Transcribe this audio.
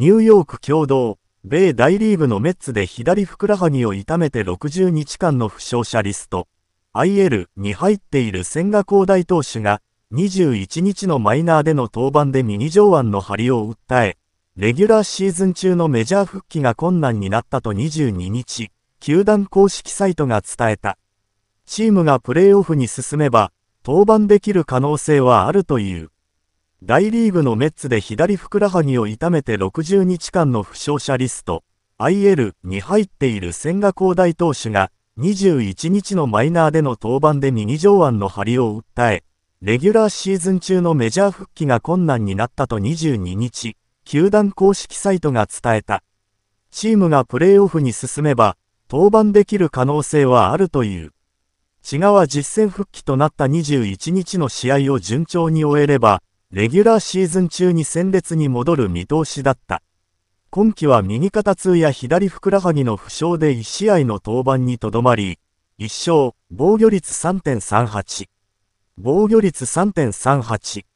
ニューヨーク共同、米大リーグのメッツで左ふくらはぎを痛めて60日間の負傷者リスト、IL に入っている千賀滉大投手が、21日のマイナーでの登板で右上腕の張りを訴え、レギュラーシーズン中のメジャー復帰が困難になったと22日、球団公式サイトが伝えた。チームがプレーオフに進めば、登板できる可能性はあるという。大リーグのメッツで左ふくらはぎを痛めて60日間の負傷者リスト IL に入っている千賀滉大投手が21日のマイナーでの登板で右上腕の張りを訴えレギュラーシーズン中のメジャー復帰が困難になったと22日球団公式サイトが伝えたチームがプレーオフに進めば登板できる可能性はあるという志賀は実戦復帰となった21日の試合を順調に終えればレギュラーシーズン中に戦列に戻る見通しだった。今季は右肩痛や左ふくらはぎの負傷で1試合の登板にとどまり、1勝、防御率3.38。防御率3.38。